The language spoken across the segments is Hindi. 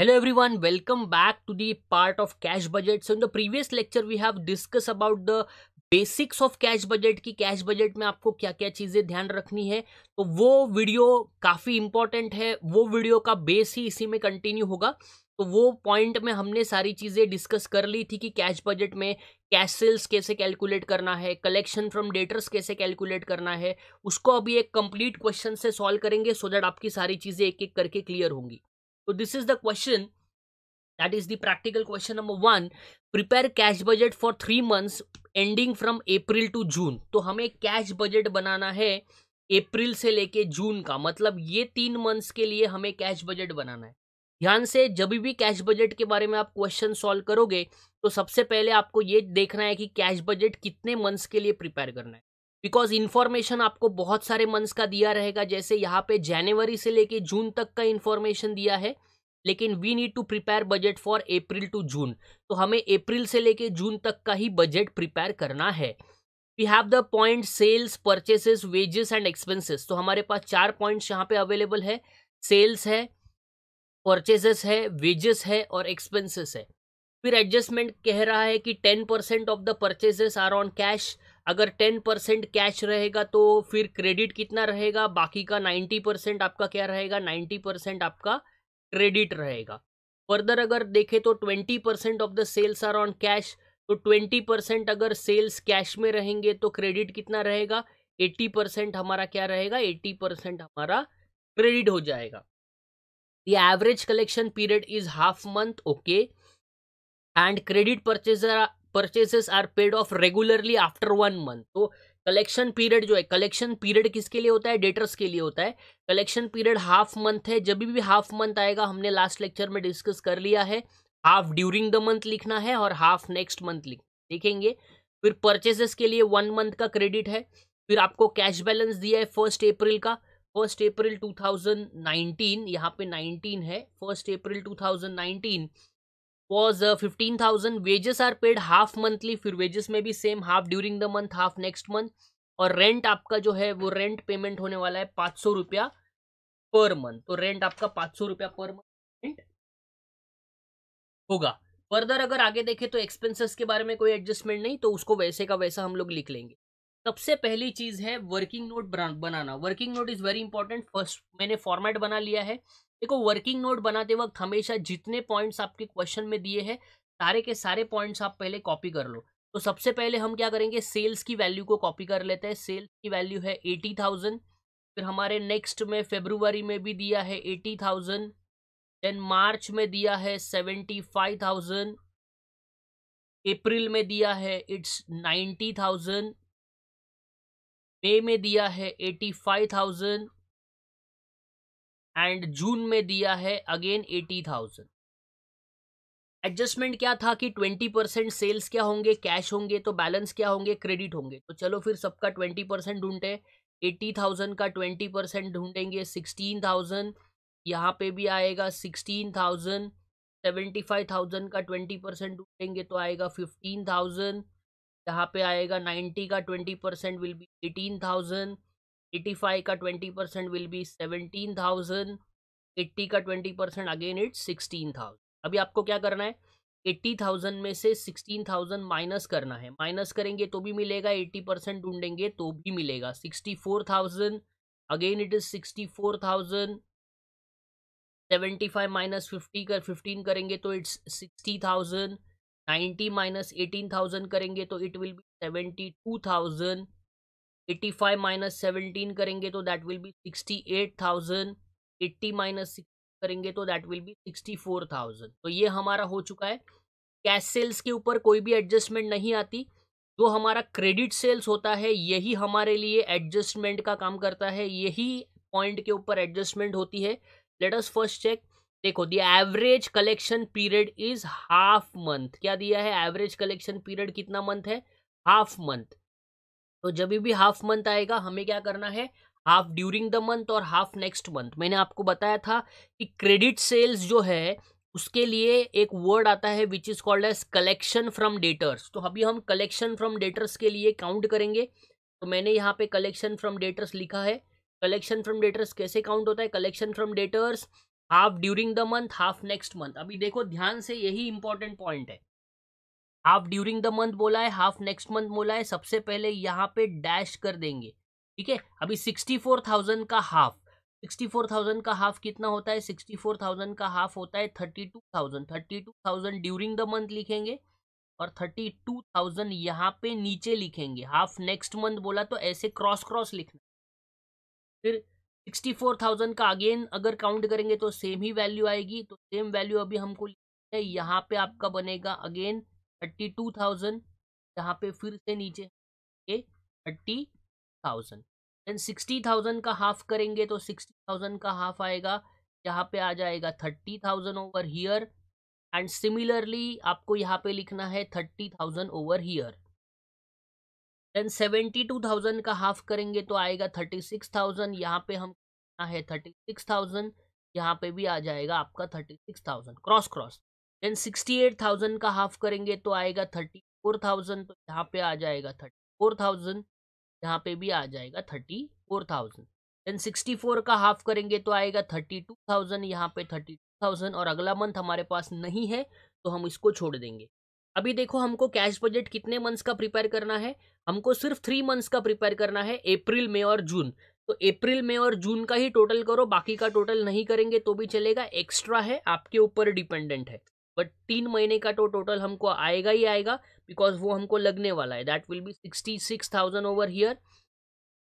Hello everyone, welcome back to the part of cash budget. So in the previous lecture we have discussed about the basics of cash budget की कैश बजट में आपको क्या क्या चीज़ें ध्यान रखनी है तो वो वीडियो काफ़ी इंपॉर्टेंट है वो वीडियो का बेस ही इसी में कंटिन्यू होगा तो वो पॉइंट में हमने सारी चीज़ें डिस्कस कर ली थी कि कैश बजट में कैश सेल्स कैसे कैलकुलेट करना है कलेक्शन फ्रॉम डेटर्स कैसे कैलकुलेट करना है उसको अभी एक कंप्लीट क्वेश्चन से सॉल्व करेंगे सो so दैट आपकी सारी चीज़ें एक एक करके क्लियर होंगी So this is the question that is the practical question number one prepare cash budget for three months ending from April to June तो हमें कैश बजट बनाना है अप्रैल से लेके जून का मतलब ये तीन मंथ्स के लिए हमें कैश बजट बनाना है ध्यान से जब भी कैश बजट के बारे में आप क्वेश्चन सॉल्व करोगे तो सबसे पहले आपको ये देखना है कि कैश बजट कितने मंथ्स के लिए प्रिपेयर करना है बिकॉज इन्फॉर्मेशन आपको बहुत सारे मंथ्स का दिया रहेगा जैसे यहाँ पे जनवरी से लेके जून तक का इन्फॉर्मेशन दिया है लेकिन we need to prepare budget for April to June तो हमें अप्रैल से लेके जून तक का ही बजट प्रिपेयर करना है we have the point sales purchases wages and expenses तो हमारे पास चार पॉइंट्स यहाँ पे अवेलेबल है सेल्स है परचेजेस है वेजेस है और एक्सपेंसेस है फिर एडजस्टमेंट कह रहा है कि ten percent of the purchases are on cash अगर टेन परसेंट कैश रहेगा तो फिर क्रेडिट कितना रहेगा बाकी का नाइन्टी परसेंट आपका क्या रहेगा नाइन्टी परसेंट आपका क्रेडिट रहेगा फर्दर अगर देखें तो twenty percent of the sales are on cash तो ट्वेंटी परसेंट अगर सेल्स कैश में रहेंगे तो क्रेडिट कितना रहेगा एट्टी परसेंट हमारा क्या रहेगा एट्टी परसेंट हमारा क्रेडिट हो जाएगा the average collection period is half month okay and credit purchaser purchases are paid off regularly after one month तो कलेक्शन पीरियड जो है कलेक्शन पीरियड किसके लिए होता है डेटर्स के लिए होता है कलेक्शन पीरियड हाफ मंथ है जब भी हाफ मंथ आएगा हमने लास्ट लेक्चर में डिस्कस कर लिया है हाफ ड्यूरिंग द मंथ लिखना है और हाफ नेक्स्ट मंथ लिख देखेंगे फिर परचेसेस के लिए वन मंथ का क्रेडिट है फिर आपको कैश बैलेंस दिया है फर्स्ट अप्रैल का फर्स्ट अप्रैल 2019 थाउजेंड यहाँ पे 19 है first April 2019 was fifteen thousand wages are paid half monthly फिर वेजेस में भी same half during the month half next month और रेंट आपका जो है वो रेंट पेमेंट होने वाला है पाँच सौ रुपया पर मंथ तो रेंट आपका पाँच सौ रुपया पर मंथ रेंट होगा फर्दर अगर आगे देखें तो एक्सपेंसेस के बारे में कोई एडजस्टमेंट नहीं तो उसको वैसे का वैसा हम लोग लिख लेंगे सबसे पहली चीज़ है वर्किंग नोट बनाना working note is very important first मैंने फॉर्मेट बना लिया है देखो वर्किंग नोट बनाते वक्त हमेशा जितने पॉइंट्स आपके क्वेश्चन में दिए हैं सारे के सारे पॉइंट्स आप पहले कॉपी कर लो तो सबसे पहले हम क्या करेंगे सेल्स की वैल्यू को कॉपी कर लेते हैं सेल्स की वैल्यू है एटी थाउजेंड फिर हमारे नेक्स्ट में फेब्रुवरी में भी दिया है एटी थाउजेंड देन मार्च में दिया है सेवेंटी फाइव थाउजेंड अप्रैल में दिया है इट्स नाइन्टी थाउजेंड मे में दिया है एटी फाइव थाउजेंड एंड जून में दिया है अगेन एटी थाउजेंड एडजस्टमेंट क्या था कि ट्वेंटी परसेंट सेल्स क्या होंगे कैश होंगे तो बैलेंस क्या होंगे क्रेडिट होंगे तो चलो फिर सबका ट्वेंटी परसेंट ढूंढे एट्टी थाउजेंड का ट्वेंटी परसेंट ढूंढेंगे सिक्सटीन थाउजेंड यहाँ पे भी आएगा sixteen thousand seventy five thousand का ट्वेंटी परसेंट ढूंढेंगे तो आएगा फिफ्टीन थाउजेंड यहाँ पे आएगा नाइन्टी का twenty percent will be eighteen thousand eighty five का twenty percent will be seventeen thousand eighty का twenty percent again it sixteen thousand अभी आपको क्या करना है एट्टी थाउजेंड में से सिक्सटीन थाउजेंड माइनस करना है माइनस करेंगे तो भी मिलेगा एट्टी परसेंट ढूंढेंगे तो भी मिलेगा sixty four thousand again it is sixty four thousand seventy five minus fifty कर फिफ्टीन करेंगे तो it's sixty thousand ninety minus eighteen thousand करेंगे तो it will be seventy two thousand eighty five minus seventeen करेंगे तो that will be sixty eight thousand eighty minus करेंगे तो that will be sixty four thousand तो ये हमारा हो चुका है कैश सेल्स के ऊपर कोई भी एडजस्टमेंट नहीं आती जो हमारा क्रेडिट सेल्स होता है यही हमारे लिए एडजस्टमेंट का काम करता है यही पॉइंट के ऊपर एडजस्टमेंट होती है लेट अस फर्स्ट चेक देखो the average collection period is half month क्या दिया है एवरेज कलेक्शन पीरियड कितना मंथ है हाफ मंथ तो जब भी हाफ मंथ आएगा हमें क्या करना है हाफ ड्यूरिंग द मंथ और हाफ नेक्स्ट मंथ मैंने आपको बताया था कि क्रेडिट सेल्स जो है उसके लिए एक वर्ड आता है which is called as collection from debtors तो अभी हम कलेक्शन फ्रॉम डेटर्स के लिए काउंट करेंगे तो मैंने यहाँ पे कलेक्शन फ्रॉम डेटर्स लिखा है कलेक्शन फ्रॉम डेटर्स कैसे काउंट होता है collection from debtors half during the month half next month अभी देखो ध्यान से यही इंपॉर्टेंट पॉइंट है हाफ ड्यूरिंग द मंथ बोला है हाफ नेक्स्ट मंथ बोला है सबसे पहले यहाँ पे डैश कर देंगे ठीक है अभी सिक्सटी फोर थाउजेंड का हाफ सिक्सटी फोर थाउजेंड का हाफ कितना होता है सिक्सटी फोर थाउजेंड का हाफ होता है thirty two thousand thirty two thousand during the month लिखेंगे और थर्टी टू थाउजेंड यहाँ पे नीचे लिखेंगे हाफ नेक्स्ट मंथ बोला तो ऐसे क्रॉस क्रॉस लिखना फिर सिक्सटी फोर थाउजेंड का अगेन अगर काउंट करेंगे तो सेम ही वैल्यू आएगी तो सेम वैल्यू अभी हमको लिखना है यहाँ पे आपका बनेगा अगेन थर्टी टू थाउजेंड यहाँ पे फिर से नीचे ये thirty thousand then sixty thousand का हाफ करेंगे तो सिक्सटी थाउजेंड का हाफ आएगा यहाँ पे आ जाएगा thirty thousand over here and similarly आपको यहाँ पे लिखना है thirty thousand over here then seventy two thousand का हाफ करेंगे तो आएगा थर्टी सिक्स थाउजेंड यहाँ पे हम है थर्टी सिक्स थाउजेंड यहाँ पे भी आ जाएगा आपका thirty six thousand cross cross then sixty eight thousand का हाफ करेंगे तो आएगा थर्टी फोर थाउजेंड तो यहाँ पे आ जाएगा थर्टी फोर थाउजेंड यहाँ पे भी आ जाएगा thirty four thousand then sixty four का हाफ करेंगे तो आएगा थर्टी टू थाउजेंड यहाँ पे थर्टी टू थाउजेंड और अगला मंथ हमारे पास नहीं है तो हम इसको छोड़ देंगे अभी देखो हमको कैश बजट कितने मंथ्स का प्रिपेयर करना है हमको सिर्फ थ्री मंथ्स का प्रिपेयर करना है अप्रैल मई और जून तो अप्रैल मई और जून का ही टोटल करो बाकी का टोटल नहीं करेंगे तो भी चलेगा एक्स्ट्रा है आपके ऊपर डिपेंडेंट है बट तीन महीने का तो टोटल हमको आएगा ही आएगा बिकॉज वो हमको लगने वाला है that will be sixty six thousand over here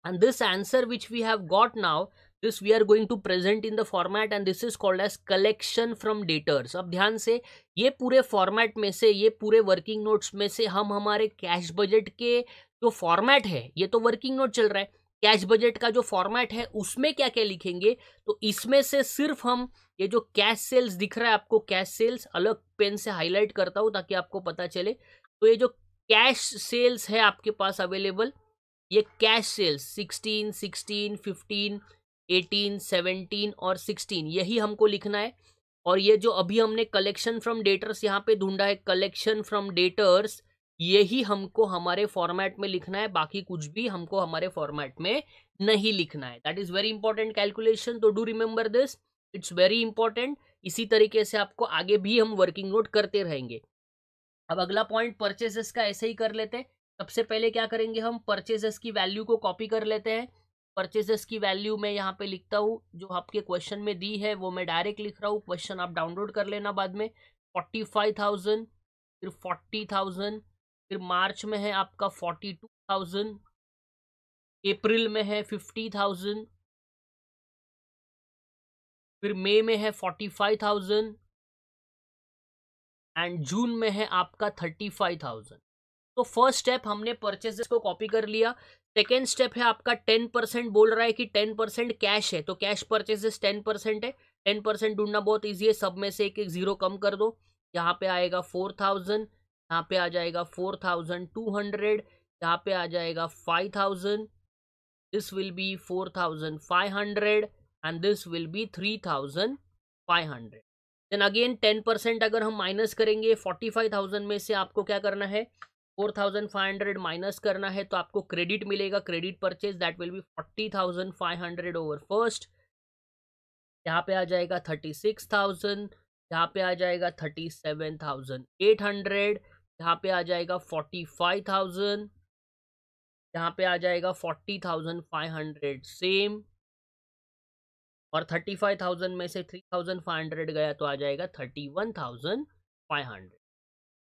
and this answer which we have got now this we are going to present in the format and this is called as collection from debtors अब ध्यान से ये पूरे फॉर्मैट में से ये पूरे वर्किंग नोट्स में से हम हमारे कैश बजट के जो फॉर्मैट है ये तो वर्किंग नोट चल रहा है कैश बजट का जो फॉर्मेट है उसमें क्या क्या लिखेंगे तो इसमें से सिर्फ हम ये जो कैश सेल्स दिख रहा है आपको कैश सेल्स अलग पेन से हाईलाइट करता हूँ ताकि आपको पता चले तो ये जो कैश सेल्स है आपके पास अवेलेबल ये cash sales sixteen sixteen fifteen eighteen seventeen और सिक्सटीन यही हमको लिखना है और ये जो अभी हमने कलेक्शन फ्रॉम डेटर्स यहाँ पे ढूंढा है कलेक्शन फ्रॉम डेटर्स यही हमको हमारे फॉर्मेट में लिखना है बाकी कुछ भी हमको हमारे फॉर्मेट में नहीं लिखना है that is very important calculation तो do remember this it's very important इसी तरीके से आपको आगे भी हम वर्किंग नोट करते रहेंगे अब अगला पॉइंट परचेजेस का ऐसे ही कर लेते हैं सबसे पहले क्या करेंगे हम परचेजेस की वैल्यू को कॉपी कर लेते हैं परचेजेस की वैल्यू मैं यहाँ पे लिखता हूँ जो आपके क्वेश्चन में दी है वो मैं डायरेक्ट लिख रहा हूँ क्वेश्चन आप डाउनलोड कर लेना बाद में फोर्टी फाइव थाउजेंड फिर फोर्टी थाउजेंड फिर मार्च में है आपका फोर्टी टू थाउजेंड अप्रैल में है फिफ्टी थाउजेंड फिर मई में है फोर्टी फाइव थाउजेंड एंड जून में है आपका थर्टी फाइव थाउजेंड तो फर्स्ट स्टेप हमने परचेजेस को कॉपी कर लिया सेकेंड स्टेप है आपका टेन परसेंट बोल रहा है कि टेन परसेंट कैश है तो कैश परचेजेस टेन परसेंट है टेन परसेंट ढूंढना बहुत ईजी है सब में से एक एक जीरो कम कर दो यहाँ पे आएगा फोर थाउजेंड यहाँ पे आ जाएगा फोर थाउजेंड टू हंड्रेड यहाँ पे आ जाएगा five thousand this will be four thousand five hundred and this will be three thousand five hundred then again ten percent अगर हम माइनस करेंगे फोर्टी फाइव थाउजेंड में से आपको क्या करना है four thousand five hundred minus करना है तो आपको क्रेडिट मिलेगा credit purchase that will be forty thousand five hundred over first यहाँ पे आ जाएगा थर्टी सिक्स थाउजेंड यहाँ पे आ जाएगा thirty seven thousand eight hundred यहाँ पे आ जाएगा फोर्टी फाइव थाउजेंड यहाँ पे आ जाएगा forty thousand five hundred same और थर्टी फाइव थाउजेंड में से थ्री थाउजेंड फाइव हंड्रेड गया तो आ जाएगा thirty one thousand five hundred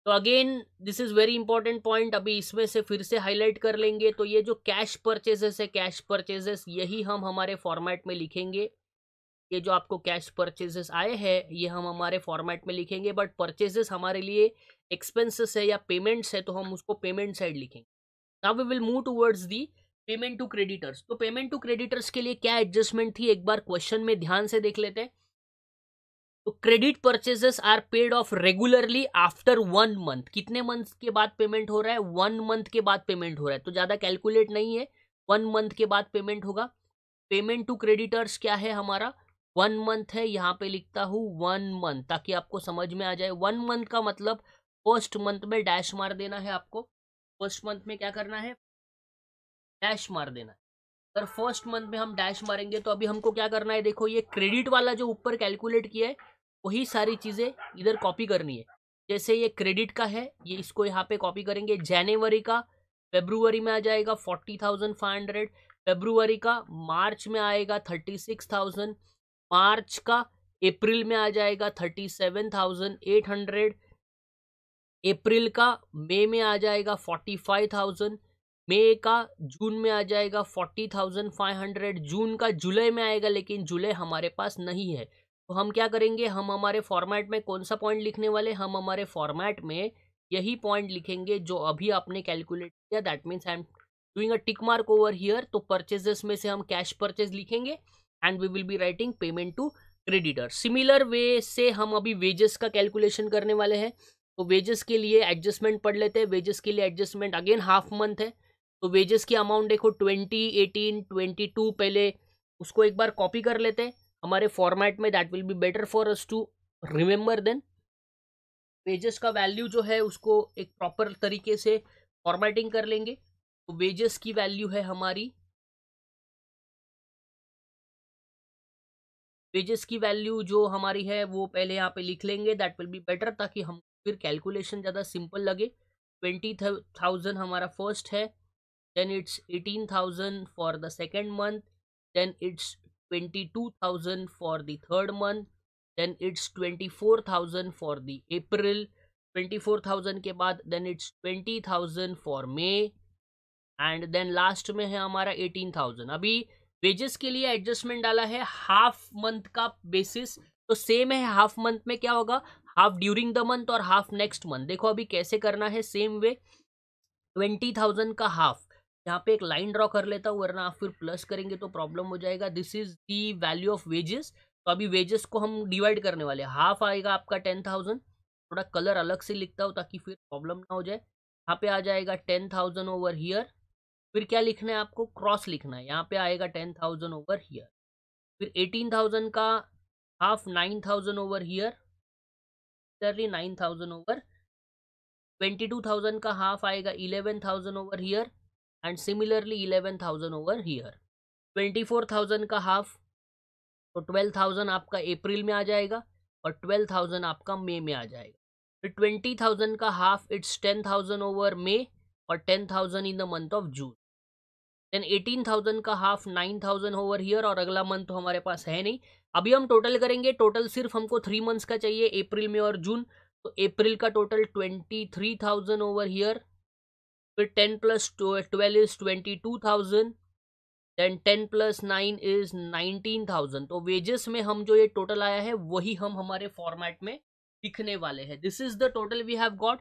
तो again this is very important point अभी इसमें से फिर से हाईलाइट कर लेंगे तो ये जो कैश परचेजेस है कैश परचेजेस यही हम हमारे फॉर्मेट में लिखेंगे ये जो आपको कैश परचेजेस आए हैं ये हम हमारे फॉर्मेट में लिखेंगे बट परचेजेस हमारे लिए एक्सपेंसेस है या पेमेंट्स है तो हम उसको पेमेंट साइड लिखेंगे now we will move towards the payment to creditors तो पेमेंट टू क्रेडिटर्स के लिए क्या एडजस्टमेंट थी एक बार क्वेश्चन में ध्यान से देख लेते हैं तो credit purchases are paid off regularly after one month कितने मंथ के बाद पेमेंट हो रहा है वन मंथ के बाद पेमेंट हो रहा है तो ज़्यादा कैलकुलेट नहीं है वन मंथ के बाद पेमेंट होगा पेमेंट टू क्रेडिटर्स क्या है हमारा वन मंथ है यहाँ पे लिखता हूँ वन मंथ ताकि आपको समझ में आ जाए वन मंथ का मतलब फर्स्ट मंथ में डैश मार देना है आपको फर्स्ट मंथ में क्या करना है डैश मार देना है अगर फर्स्ट मंथ में हम डैश मारेंगे तो अभी हमको क्या करना है देखो ये क्रेडिट वाला जो ऊपर कैलकुलेट किया है वही सारी चीज़ें इधर कॉपी करनी है जैसे ये क्रेडिट का है ये इसको यहाँ पे कॉपी करेंगे जनवरी का फेब्रुवरी में आ जाएगा forty thousand five hundred February का मार्च में आएगा थर्टी सिक्स थाउजेंड मार्च का अप्रैल में आ जाएगा thirty seven thousand eight hundred अप्रैल का मई में आ जाएगा फोर्टी फाइव थाउजेंड मई का जून में आ जाएगा फोर्टी थाउजेंड फाइव हंड्रेड जून का जुलाई में आएगा लेकिन जुलाई हमारे पास नहीं है तो हम क्या करेंगे हम हमारे फॉर्मेट में कौन सा पॉइंट लिखने वाले हम हमारे फॉर्मेट में यही पॉइंट लिखेंगे जो अभी आपने कैलकुलेट किया that means I am doing a tick mark over here तो परचेजेस में से हम कैश परचेज लिखेंगे and we will be writing payment to creditor similar way से हम अभी वेजेस का कैलकुलेशन करने वाले हैं तो वेजेस के लिए एडजस्टमेंट पढ़ लेते हैं वेजेस के लिए एडजस्टमेंट अगेन हाफ मंथ है तो वेजेस की अमाउंट देखो ट्वेंटी एटीन ट्वेंटी टू पहले उसको एक बार कॉपी कर लेते हैं हमारे फॉर्मेट में that will be better for us to remember then wages का वैल्यू जो है उसको एक प्रॉपर तरीके से फॉर्मेटिंग कर लेंगे तो वेजेस की वैल्यू है हमारी वेजेस की वैल्यू जो हमारी है वो पहले यहाँ पे लिख लेंगे दैट विल बी बेटर ताकि हम फिर कैलकुलेशन ज़्यादा सिंपल लगे ट्वेंटी थाउजेंड हमारा फर्स्ट है then it's eighteen thousand for the second month then it's twenty two thousand for the third month then it's twenty four thousand for the April twenty four thousand के बाद then it's twenty thousand for May and then last में है हमारा एटीन थाउजेंड अभी वेजेस के लिए एडजस्टमेंट डाला है हाफ मंथ का बेसिस तो सेम है हाफ मंथ में क्या होगा हाफ ड्यूरिंग द मंथ और हाफ नेक्स्ट मंथ देखो अभी कैसे करना है सेम वे ट्वेंटी थाउजेंड का हाफ यहाँ पे एक लाइन ड्रॉ कर लेता हूँ वरना आप फिर प्लस करेंगे तो प्रॉब्लम हो जाएगा this is the value of wages तो अभी वेजेस को हम डिवाइड करने वाले हाफ आएगा आपका टेन थाउजेंड थोड़ा कलर अलग से लिखता हूँ ताकि फिर प्रॉब्लम ना हो जाए यहाँ पे आ जाएगा टेन थाउजेंड ओवर हीयर फिर क्या लिखना है आपको क्रॉस लिखना है यहाँ पे आएगा टेन थाउजेंड ओवर हीयर फिर एटीन थाउजेंड का half nine thousand over here similarly nine thousand over twenty two thousand का हाफ आएगा eleven thousand over here and similarly eleven thousand over here twenty four thousand का हाफ तो ट्वेल्व थाउजेंड आपका अप्रैल में आ जाएगा और ट्वेल्व थाउजेंड आपका मई में आ जाएगा फिर ट्वेंटी थाउजेंड का half it's ten thousand over May और ten thousand in the month of June then eighteen thousand का half nine thousand over here और अगला मंथ तो हमारे पास है नहीं अभी हम टोटल करेंगे टोटल सिर्फ हमको थ्री मंथ्स का चाहिए अप्रैल में और जून तो अप्रैल का total twenty three thousand over here फिर ten plus twelve is twenty two thousand then ten plus nine is nineteen thousand तो वेजेस में हम जो ये टोटल आया है वही हम हमारे फॉर्मेट में लिखने वाले हैं this is the total we have got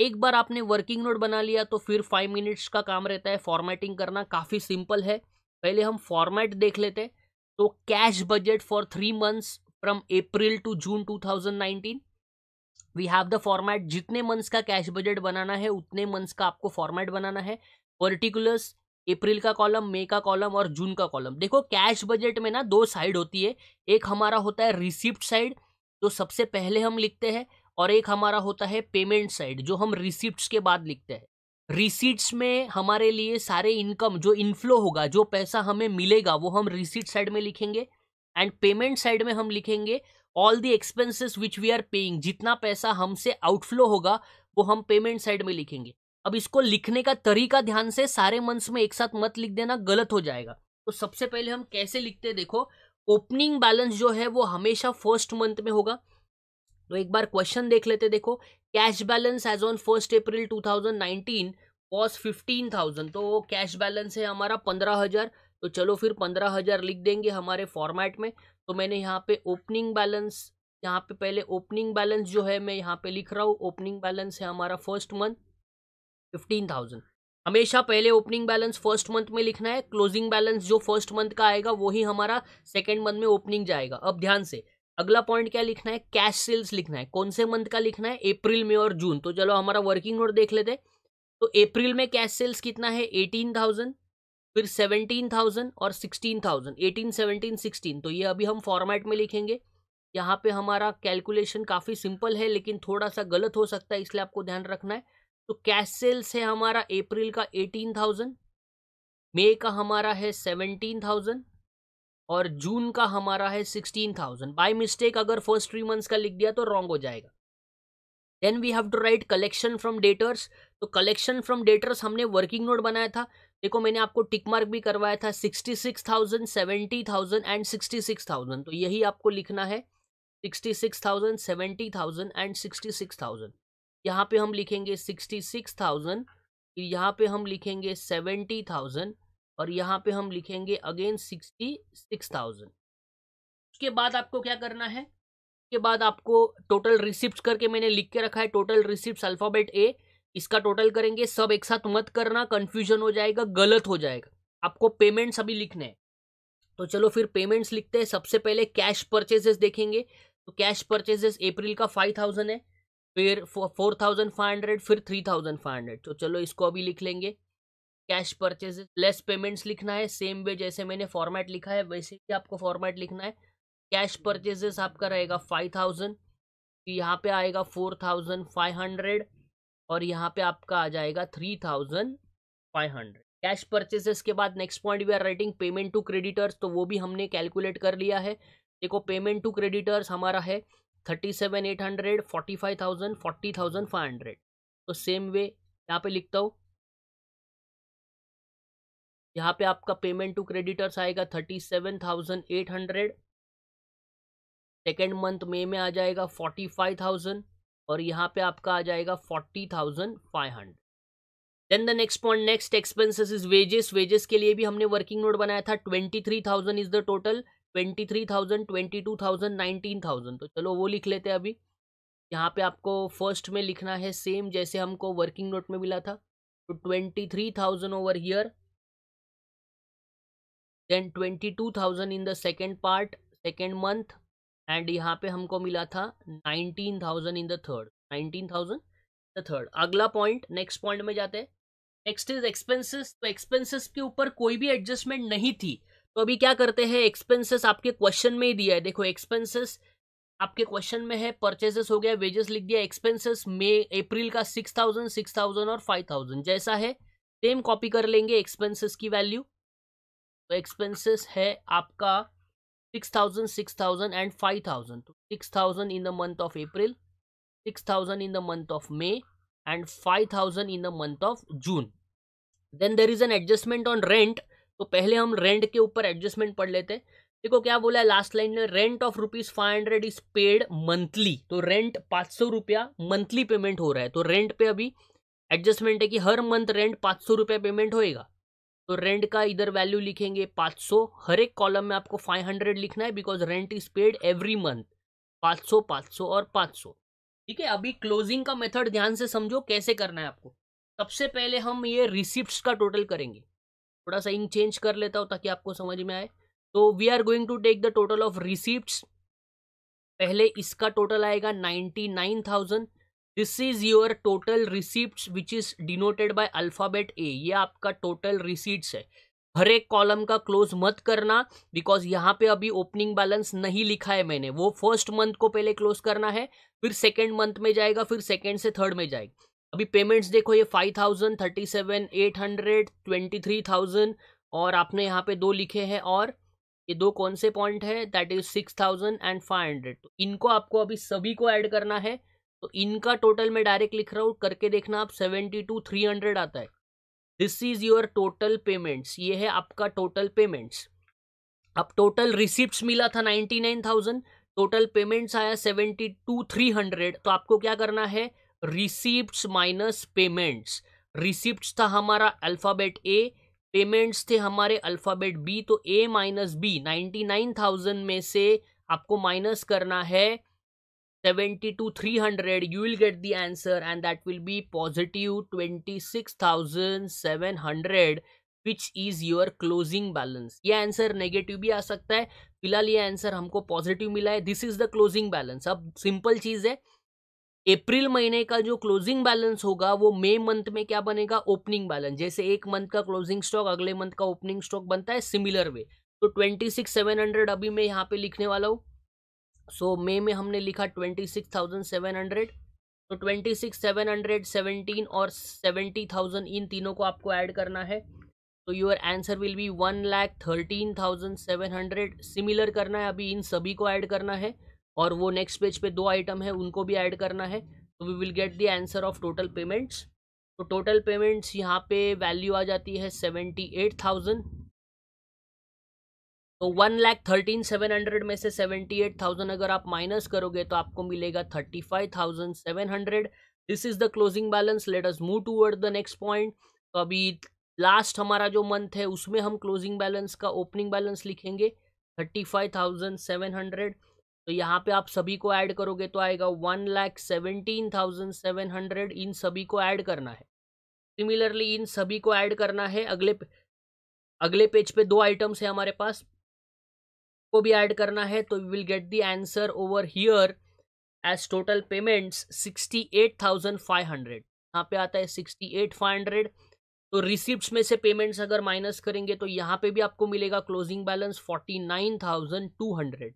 एक बार आपने वर्किंग नोट बना लिया तो फिर फाइव मिनट्स का काम रहता है फॉर्मेटिंग करना काफ़ी सिंपल है पहले हम फॉर्मेट देख लेते तो cash budget for three months from April to June 2019 we have the format जितने मंथ्स का कैश बजट बनाना है उतने मंथ्स का आपको फॉर्मेट बनाना है पर्टिकुलर्स अप्रैल का कॉलम मई का कॉलम और जून का कॉलम देखो कैश बजट में ना दो साइड होती है एक हमारा होता है रिसिप्ट साइड तो सबसे पहले हम लिखते हैं और एक हमारा होता है पेमेंट साइड जो हम रिसिप्ट के बाद लिखते हैं रिसीट्स में हमारे लिए सारे इनकम जो इनफ्लो होगा जो पैसा हमें मिलेगा वो हम रिसीट साइड में लिखेंगे एंड पेमेंट साइड में हम लिखेंगे all the expenses which we are paying जितना पैसा हमसे आउटफ्लो होगा वो हम पेमेंट साइड में लिखेंगे अब इसको लिखने का तरीका ध्यान से सारे मंथ्स में एक साथ मत लिख देना गलत हो जाएगा तो सबसे पहले हम कैसे लिखते हैं देखो ओपनिंग बैलेंस जो है वो हमेशा फर्स्ट मंथ में होगा तो एक बार क्वेश्चन देख लेते देखो cash balance as on first April 2019 was 15,000 तो कैश बैलेंस है हमारा 15,000 तो चलो फिर 15,000 लिख देंगे हमारे फॉर्मेट में तो मैंने यहाँ पे ओपनिंग बैलेंस यहाँ पे पहले ओपनिंग बैलेंस जो है मैं यहाँ पे लिख रहा हूँ ओपनिंग बैलेंस है हमारा फर्स्ट मंथ फिफ्टीन थाउजेंड हमेशा पहले ओपनिंग बैलेंस फर्स्ट मंथ में लिखना है क्लोजिंग बैलेंस जो फर्स्ट मंथ का आएगा वही हमारा सेकेंड मंथ में ओपनिंग जाएगा अब ध्यान से अगला पॉइंट क्या लिखना है कैश सेल्स लिखना है कौन से मंथ का लिखना है अप्रैल में और जून तो चलो हमारा वर्किंग नोट देख लेते तो अप्रैल में कैश सेल्स कितना है एटीन थाउजेंड फिर सेवनटीन थाउजेंड और sixteen thousand eighteen seventeen sixteen तो ये अभी हम फॉर्मेट में लिखेंगे यहाँ पे हमारा कैलकुलेशन काफ़ी सिंपल है लेकिन थोड़ा सा गलत हो सकता है इसलिए आपको ध्यान रखना है तो कैश सेल्स है हमारा अप्रैल का एटीन थाउजेंड मे का हमारा है सेवनटीन थाउजेंड और जून का हमारा है सिक्सटीन थाउजेंड बाई मिस्टेक अगर फर्स्ट थ्री मंथ्स का लिख दिया तो रॉन्ग हो जाएगा then we have to write collection from debtors तो कलेक्शन फ्रॉम डेटर्स हमने वर्किंग नोट बनाया था देखो मैंने आपको टिक मार्क भी करवाया था sixty six thousand seventy thousand and sixty six thousand तो यही आपको लिखना है sixty six thousand seventy thousand and sixty six thousand यहाँ पे हम लिखेंगे सिक्सटी सिक्स थाउजेंड यहाँ पे हम लिखेंगे सेवेंटी थाउजेंड और यहाँ पे हम लिखेंगे अगेन सिक्सटी सिक्स थाउजेंड उसके बाद आपको क्या करना है उसके बाद आपको टोटल रिसिप्ट करके मैंने लिख के रखा है टोटल रिसिप्ट अल्फ़ाबेट ए इसका टोटल करेंगे सब एक साथ मत करना कन्फ्यूजन हो जाएगा गलत हो जाएगा आपको पेमेंट्स अभी लिखने हैं तो चलो फिर पेमेंट्स लिखते हैं सबसे पहले कैश परचेजेस देखेंगे तो कैश परचेजेस अप्रैल का फाइव थाउजेंड है फिर फोर थाउजेंड फाइव हंड्रेड फिर थ्री थाउजेंड फाइव हंड्रेड तो चलो इसको अभी लिख लेंगे कैश परचेजेस लेस पेमेंट्स लिखना है सेम वे जैसे मैंने फॉर्मेट लिखा है वैसे ही आपको फॉर्मेट लिखना है कैश परचेजेस आपका रहेगा फाइव थाउजेंड यहाँ पे आएगा फोर थाउजेंड फाइव हंड्रेड और यहाँ पे आपका आ जाएगा three thousand five hundred cash purchases के बाद next point we are writing payment to creditors तो वो भी हमने कैलकुलेट कर लिया है देखो पेमेंट टू क्रेडिटर्स हमारा है thirty seven eight hundred forty five thousand forty thousand five hundred तो सेम वे यहाँ पे लिखता हूँ यहाँ पे आपका पेमेंट टू क्रेडिटर्स आएगा thirty seven thousand eight hundred second month May में आ जाएगा फोर्टी फाइव थाउजेंड और यहाँ पे आपका आ जाएगा forty thousand five hundred then the next point next expenses is wages wages के लिए भी हमने वर्किंग नोट बनाया था twenty three thousand is the total twenty three thousand twenty two thousand nineteen thousand तो चलो वो लिख लेते हैं अभी यहाँ पे आपको फर्स्ट में लिखना है सेम जैसे हमको वर्किंग नोट में मिला था तो twenty three thousand over here then twenty two thousand in the second part second month and यहाँ पे हमको मिला था nineteen thousand in the third nineteen thousand the third अगला पॉइंट नेक्स्ट पॉइंट में जाते हैं नेक्स्ट इज एक्सपेंसेस तो एक्सपेंसेस के ऊपर कोई भी एडजस्टमेंट नहीं थी तो अभी क्या करते हैं एक्सपेंसेस आपके क्वेश्चन में ही दिया है देखो एक्सपेंसेस आपके क्वेश्चन में है परचेजेस हो गया वेजेस लिख दिया एक्सपेंसेस मे अप्रैल का सिक्स थाउजेंड सिक्स थाउजेंड और फाइव थाउजेंड जैसा है सेम कॉपी कर लेंगे एक्सपेंसेस की वैल्यू एक्सपेंसेस है आपका six thousand six thousand and five thousand तो six thousand in the month of April six thousand in the month of May and five thousand in the month of June then there is an adjustment on rent तो पहले हम रेंट के ऊपर एडजस्टमेंट पढ़ लेते हैं देखो क्या बोला है लास्ट लाइन में rent of rupees five hundred is paid monthly तो रेंट पाँच सौ रुपया मंथली पेमेंट हो रहा है तो रेंट पे अभी एडजस्टमेंट है कि हर मंथ रेंट पाँच सौ रुपया पेमेंट होएगा तो रेंट का इधर वैल्यू लिखेंगे 500 हर एक कॉलम में आपको 500 लिखना है because rent is paid every month 500 500 और 500 ठीक है अभी क्लोजिंग का मेथड ध्यान से समझो कैसे करना है आपको सबसे पहले हम ये रिसिप्ट का टोटल करेंगे थोड़ा सा इंक चेंज कर लेता हूँ ताकि आपको समझ में आए तो we are going to take the total of receipt पहले इसका टोटल आएगा ninety nine thousand this is your total receipt which is denoted by alphabet A ये आपका टोटल रिसिप्ट है हर एक कॉलम का क्लोज मत करना बिकॉज यहाँ पे अभी ओपनिंग बैलेंस नहीं लिखा है मैंने वो फर्स्ट मंथ को पहले क्लोज करना है फिर सेकेंड मंथ में जाएगा फिर सेकेंड से थर्ड में जाएगा अभी पेमेंट्स देखो ये five thousand thirty seven eight hundred twenty three thousand और आपने यहाँ पे दो लिखे हैं और ये दो कौन से पॉइंट है that is six thousand and five hundred तो इनको आपको अभी सभी को ऐड करना है तो इनका टोटल मैं डायरेक्ट लिख रहा हूँ करके देखना आप सेवेंटी टू थ्री हंड्रेड आता है this is your total payments ये है आपका टोटल पेमेंट्स अब टोटल रिसिप्ट मिला था ninety nine thousand total payments आया सेवेंटी टू थ्री हंड्रेड तो आपको क्या करना है रिसिप्ट माइनस पेमेंट्स रिसिप्ट था हमारा अल्फ़ाबेट ए पेमेंट्स थे हमारे अल्फ़ाबेट बी तो A minus B ninety nine thousand में से आपको माइनस करना है 70 to 300 you will get the answer and that will be positive hundred which is your closing balance ये आंसर नेगेटिव भी आ सकता है फिलहाल ये आंसर हमको पॉजिटिव मिला है this is the closing balance अब सिंपल चीज है अप्रैल महीने का जो क्लोजिंग बैलेंस होगा वो मई मंथ में क्या बनेगा ओपनिंग बैलेंस जैसे एक मंथ का क्लोजिंग स्टॉक अगले मंथ का ओपनिंग स्टॉक बनता है सिमिलर वे तो ट्वेंटी सिक्स सेवन हंड्रेड अभी मैं यहाँ पे लिखने वाला हूँ सो so, मई में हमने लिखा twenty six thousand seven hundred तो twenty six seven hundred seventeen और सेवेंटी थाउजेंड इन तीनों को आपको ऐड करना है तो your answer will be one lakh thirteen thousand seven hundred similar करना है अभी इन सभी को ऐड करना है और वो नेक्स्ट पेज पे दो आइटम है उनको भी ऐड करना है तो we will get the answer of total payments तो टोटल पेमेंट्स यहाँ पे वैल्यू आ जाती है सेवेंटी एट थाउजेंड तो one lakh thirteen seven hundred में से सेवेंटी एट थाउजेंड अगर आप माइनस करोगे तो आपको मिलेगा thirty five thousand seven hundred this is the closing balance let us move toward the next point तो अभी लास्ट हमारा जो मंथ है उसमें हम क्लोजिंग बैलेंस का ओपनिंग बैलेंस लिखेंगे thirty five thousand seven hundred तो यहाँ पे आप सभी को ऐड करोगे तो आएगा one lakh seventeen thousand seven hundred इन सभी को ऐड करना है सिमिलरली इन सभी को ऐड करना है अगले अगले पेज पे दो आइटम्स है हमारे पास को भी ऐड करना है तो we will get the answer over here as total payments sixty eight thousand five hundred यहाँ पे आता है सिक्सटी एट फाइव हंड्रेड तो रिसिप्ट में से पेमेंट्स अगर माइनस करेंगे तो यहाँ पे भी आपको मिलेगा closing balance forty nine thousand two hundred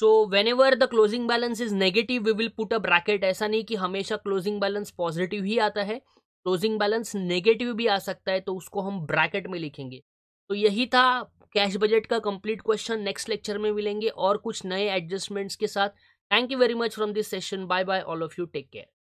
so whenever the closing balance is negative we will put a bracket ऐसा नहीं कि हमेशा क्लोजिंग बैलेंस पॉजिटिव ही आता है क्लोजिंग बैलेंस नेगेटिव भी आ सकता है तो उसको हम ब्रैकेट में लिखेंगे तो यही था कैश बजट का कंप्लीट क्वेश्चन नेक्स्ट लेक्चर में मिलेंगे और कुछ नए एडजस्टमेंट्स के साथ thank you very much from this session bye bye all of you take care